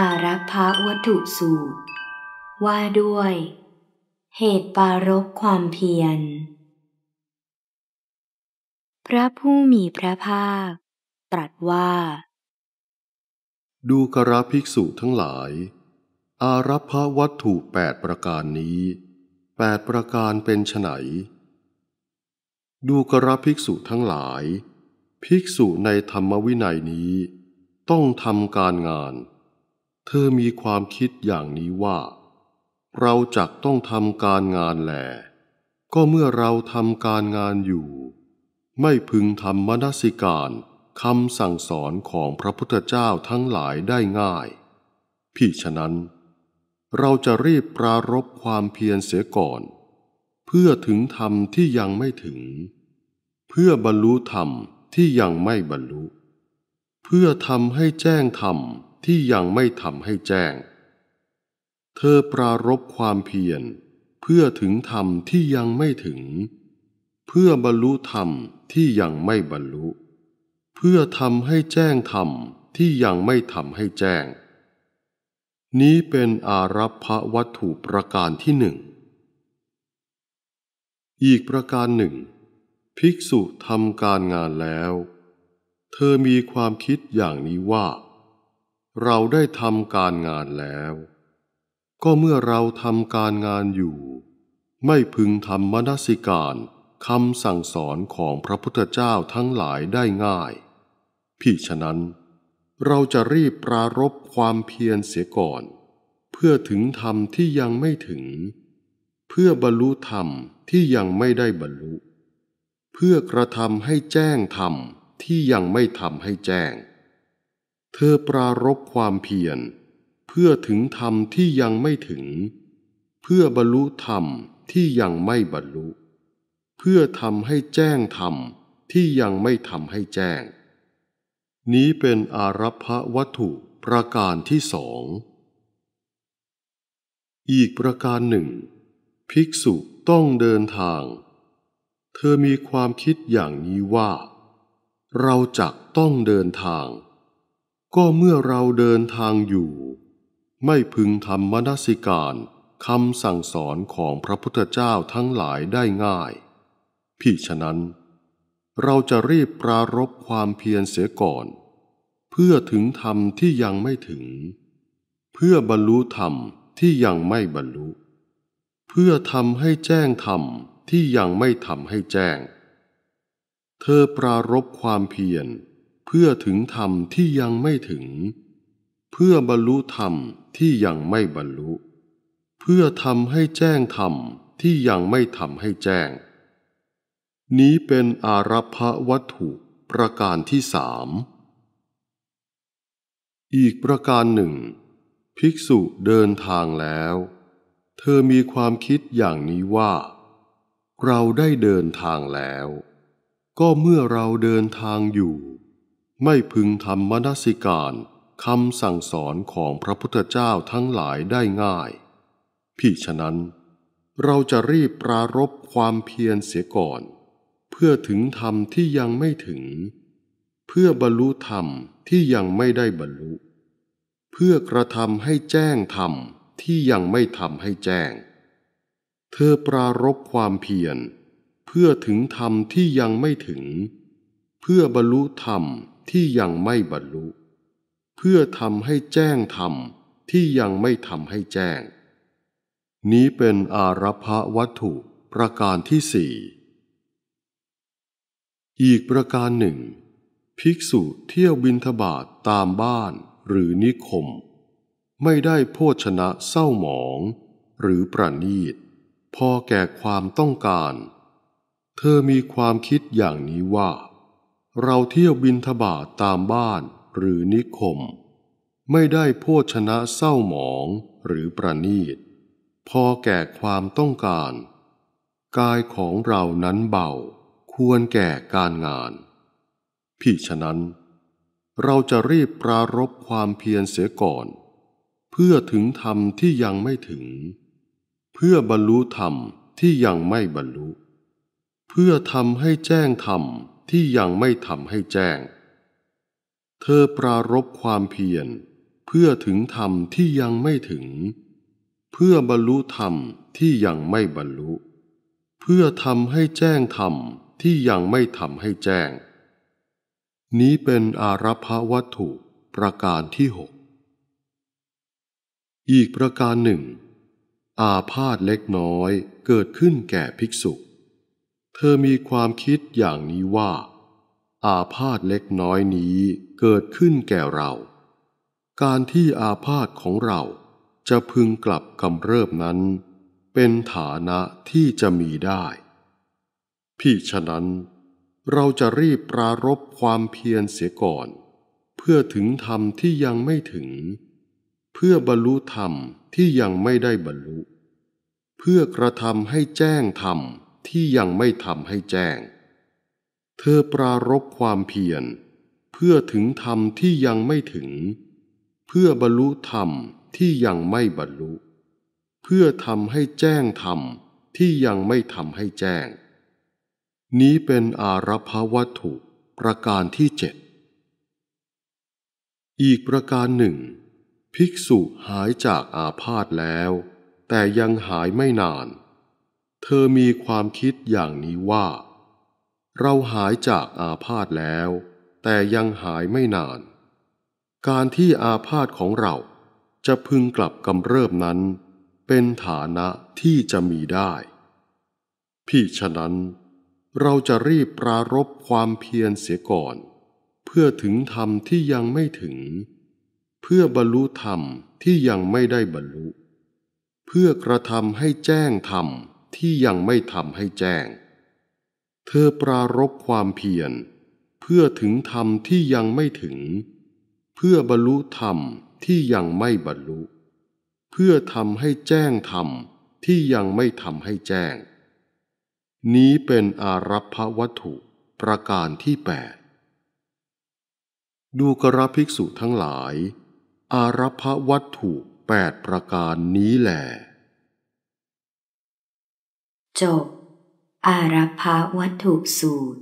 อารักพาวัตถุสูตร ว่าด้วย เหตุปารกความเพียรพระผู้มีพระภาค ตรัสว่า ดูกระภิกษุทั้งหลาย อารัพวัตถุแปดประการนี้แปดประการเป็นไฉนดูกระภิกษุทั้งหลาย ภิกษุในธรรมวินัยนี้ ต้องทำการงานเธอมีความคิดอย่างนี้ว่า เราจักต้องทำการงานแหล ก็เมื่อเราทำการงานอยู่ ไม่พึงทำมนสิการคำสั่งสอนของพระพุทธเจ้าทั้งหลายได้ง่ายพี่ฉะนั้น เราจะรีบปรารบความเพียรเสียก่อน เพื่อถึงธรรมที่ยังไม่ถึง เพื่อบรรลุธรรมที่ยังไม่บรรลุ เพื่อทำให้แจ้งธรรมที่ยังไม่ทำให้แจ้ง เธอปรารบความเพียร เพื่อถึงธรรมที่ยังไม่ถึง เพื่อบรรลุธรรมที่ยังไม่บรรลุ เพื่อทำให้แจ้งธรรม ที่ยังไม่ทำให้แจ้ง นี้เป็นอารัพวัตถุประการที่หนึ่ง อีกประการหนึ่ง ภิกษุทำการงานแล้ว เธอมีความคิดอย่างนี้ว่าเราได้ทำการงานแล้ว ก็เมื่อเราทำการงานอยู่ ไม่พึงทำมนสิการคำสั่งสอนของพระพุทธเจ้าทั้งหลายได้ง่ายพี่ฉะนั้น เราจะรีบปรารบความเพียรเสียก่อน เพื่อถึงธรรมที่ยังไม่ถึง เพื่อบรรลุธรรมที่ยังไม่ได้บรรลุ เพื่อกระทำให้แจ้งธรรมที่ยังไม่ทำให้แจ้งเธอปรารบความเพียร เพื่อถึงธรรมที่ยังไม่ถึง เพื่อบรรลุธรรมที่ยังไม่บรรลุ เพื่อทำให้แจ้งธรรมที่ยังไม่ทำให้แจ้ง นี้เป็นอารัพวัตถุประการที่สองอีกประการหนึ่ง ภิกษุต้องเดินทาง เธอมีความคิดอย่างนี้ว่า เราจักต้องเดินทางก็เมื่อเราเดินทางอยู่ ไม่พึงทำมนสิการคำสั่งสอนของพระพุทธเจ้าทั้งหลายได้ง่ายพี่ฉะนั้น เราจะรีบปรารบความเพียรเสียก่อน เพื่อถึงธรรมที่ยังไม่ถึง เพื่อบรรลุธรรมที่ยังไม่บรรลุ เพื่อทำให้แจ้งธรรมที่ยังไม่ทำให้แจ้ง เธอปรารบความเพียรเพื่อถึงธรรมที่ยังไม่ถึง เพื่อบรรลุธรรมที่ยังไม่บรรลุ เพื่อทำให้แจ้งธรรมที่ยังไม่ทำให้แจ้ง นี้เป็นอารัพวัตถุประการที่สาม อีกประการหนึ่ง ภิกษุเดินทางแล้ว เธอมีความคิดอย่างนี้ว่า เราได้เดินทางแล้ว ก็เมื่อเราเดินทางอยู่ไม่พึงทำมนสิการคำสั่งสอนของพระพุทธเจ้าทั้งหลายได้ง่ายพี่ฉะนั้น เราจะรีบปรารบความเพียรเสียก่อน เพื่อถึงธรรมที่ยังไม่ถึง เพื่อบรรลุธรรมที่ยังไม่ได้บรรลุ เพื่อกระทำให้แจ้งธรรมที่ยังไม่ทำให้แจ้ง เธอปรารบความเพียร เพื่อถึงธรรมที่ยังไม่ถึง เพื่อบรรลุธรรมที่ยังไม่บรรลุ เพื่อทำให้แจ้งธรรมที่ยังไม่ทำให้แจ้ง นี้เป็นอารพาวัตถุ ประการที่สี่อีกประการหนึ่ง ภิกษุเที่ยวบินทบาทตามบ้านหรือนิคม ไม่ได้โภชนะเศร้าหมองหรือประนีต พอแก่ความต้องการ เธอมีความคิดอย่างนี้ว่าเราเที่ยวบินทบาทตามบ้านหรือนิคม ไม่ไดู้ดชนะเศร้าหมองหรือประนีต พอแก่ความต้องการ กายของเรานั้นเบาควรแก่การงานพี่ฉะนั้น เราจะรีบปรารบความเพียรเสียก่อน เพื่อถึงธรรมที่ยังไม่ถึง เพื่อบรรลุธรรมที่ยังไม่บรรลุ เพื่อทำให้แจ้งธรรมที่ยังไม่ทำให้แจ้ง เธอปรารบความเพียร เพื่อถึงธรรมที่ยังไม่ถึง เพื่อบรรลุธรรมที่ยังไม่บรรลุ เพื่อทำให้แจ้งธรรมที่ยังไม่ทำให้แจ้ง นี้เป็นอารัพวัตถุประการที่หกอีกประการหนึ่ง อาพาธเล็กน้อยเกิดขึ้นแก่ภิกษุเธอมีความคิดอย่างนี้ว่า อาพาธเล็กน้อยนี้เกิดขึ้นแก่เรา การที่อาพาธของเราจะพึงกลับกำเริบนั้น เป็นฐานะที่จะมีได้พี่ฉะนั้นเราจะรีบปรารบความเพียรเสียก่อน เพื่อถึงธรรมที่ยังไม่ถึง เพื่อบรรลุธรรมที่ยังไม่ได้บรรลุ เพื่อกระทำให้แจ้งธรรมที่ยังไม่ทำให้แจ้ง เธอปรารบความเพียรเพื่อถึงธรรมที่ยังไม่ถึง เพื่อบรรลุธรรมที่ยังไม่บรรลุ เพื่อทำให้แจ้งธรรมที่ยังไม่ทำให้แจ้ง นี้เป็นอารพภวัตถุ ประการที่เจ็ดอีกประการหนึ่ง ภิกษุหายจากอาพาธแล้ว แต่ยังหายไม่นานธอมีความคิดอย่างนี้ว่า เราหายจากอาพาธแล้วแต่ยังหายไม่นาน การที่อาพาธของเราจะพึงกลับกำเริบนั้น เป็นฐานะที่จะมีได้พี่ฉะนั้น เราจะรีบปรารบความเพียรเสียก่อน เพื่อถึงธรรมที่ยังไม่ถึง เพื่อบรรลุธรรมที่ยังไม่ได้บรรลุ เพื่อกระทำให้แจ้งธรรมที่ยังไม่ทำให้แจ้ง เธอปรารบความเพียร เพื่อถึงธรรมที่ยังไม่ถึง เพื่อบรรลุธรรมที่ยังไม่บรรลุ เพื่อทำให้แจ้งธรรมที่ยังไม่ทำให้แจ้ง นี้เป็นอารัพวัตถุประการที่แปดดูกระภิกษุทั้งหลาย อารัพวัตถุแปดประการนี้แหละจบอารัพาวัตถุสูตร